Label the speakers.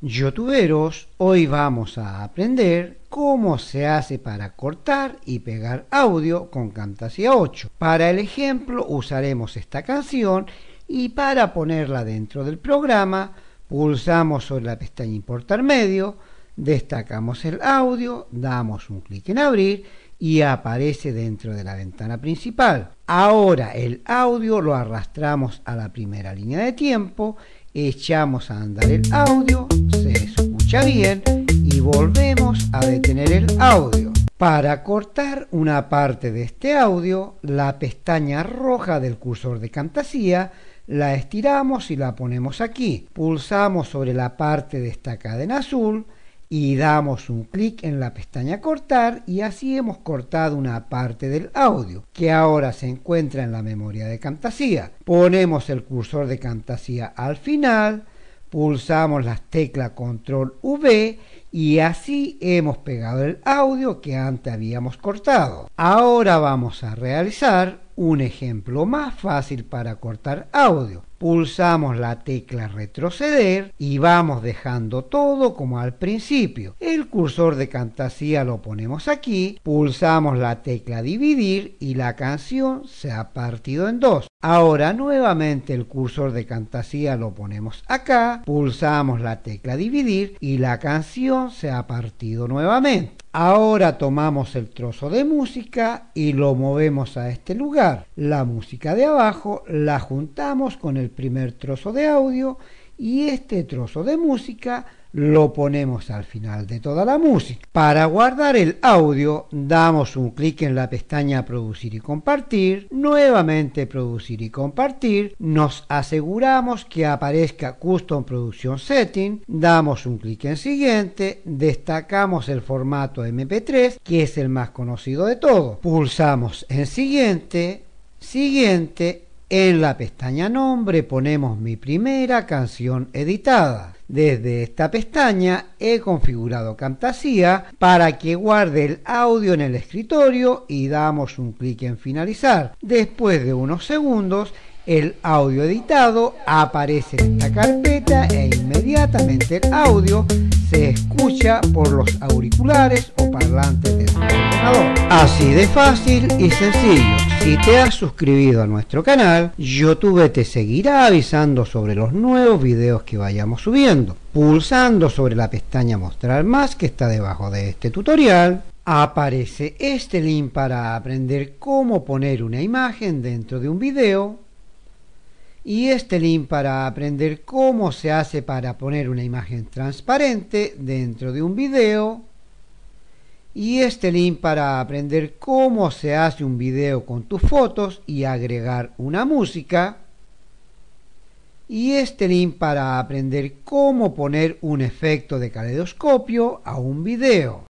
Speaker 1: Youtuberos, hoy vamos a aprender cómo se hace para cortar y pegar audio con Camtasia 8. Para el ejemplo usaremos esta canción y para ponerla dentro del programa pulsamos sobre la pestaña importar medio, destacamos el audio, damos un clic en abrir y aparece dentro de la ventana principal. Ahora el audio lo arrastramos a la primera línea de tiempo, echamos a andar el audio bien y volvemos a detener el audio. Para cortar una parte de este audio, la pestaña roja del cursor de Camtasia la estiramos y la ponemos aquí. Pulsamos sobre la parte destacada en cadena azul y damos un clic en la pestaña cortar y así hemos cortado una parte del audio que ahora se encuentra en la memoria de Camtasia. Ponemos el cursor de Camtasia al final pulsamos las teclas control V y así hemos pegado el audio que antes habíamos cortado. Ahora vamos a realizar un ejemplo más fácil para cortar audio. Pulsamos la tecla retroceder y vamos dejando todo como al principio. El cursor de cantasía lo ponemos aquí, pulsamos la tecla dividir y la canción se ha partido en dos. Ahora nuevamente el cursor de cantasía lo ponemos acá, pulsamos la tecla dividir y la canción se ha partido nuevamente. Ahora tomamos el trozo de música y lo movemos a este lugar. La música de abajo la juntamos con el primer trozo de audio y este trozo de música lo ponemos al final de toda la música. Para guardar el audio damos un clic en la pestaña producir y compartir, nuevamente producir y compartir, nos aseguramos que aparezca custom production setting, damos un clic en siguiente, destacamos el formato mp3 que es el más conocido de todos, pulsamos en siguiente, siguiente en la pestaña Nombre ponemos mi primera canción editada. Desde esta pestaña he configurado Camtasia para que guarde el audio en el escritorio y damos un clic en finalizar. Después de unos segundos el audio editado aparece en la carpeta e inmediatamente el audio se escucha por los auriculares o parlantes del ordenador. Así de fácil y sencillo. Si te has suscribido a nuestro canal, YouTube te seguirá avisando sobre los nuevos videos que vayamos subiendo. Pulsando sobre la pestaña Mostrar más que está debajo de este tutorial, aparece este link para aprender cómo poner una imagen dentro de un video y este link para aprender cómo se hace para poner una imagen transparente dentro de un video y este link para aprender cómo se hace un video con tus fotos y agregar una música. Y este link para aprender cómo poner un efecto de caleidoscopio a un video.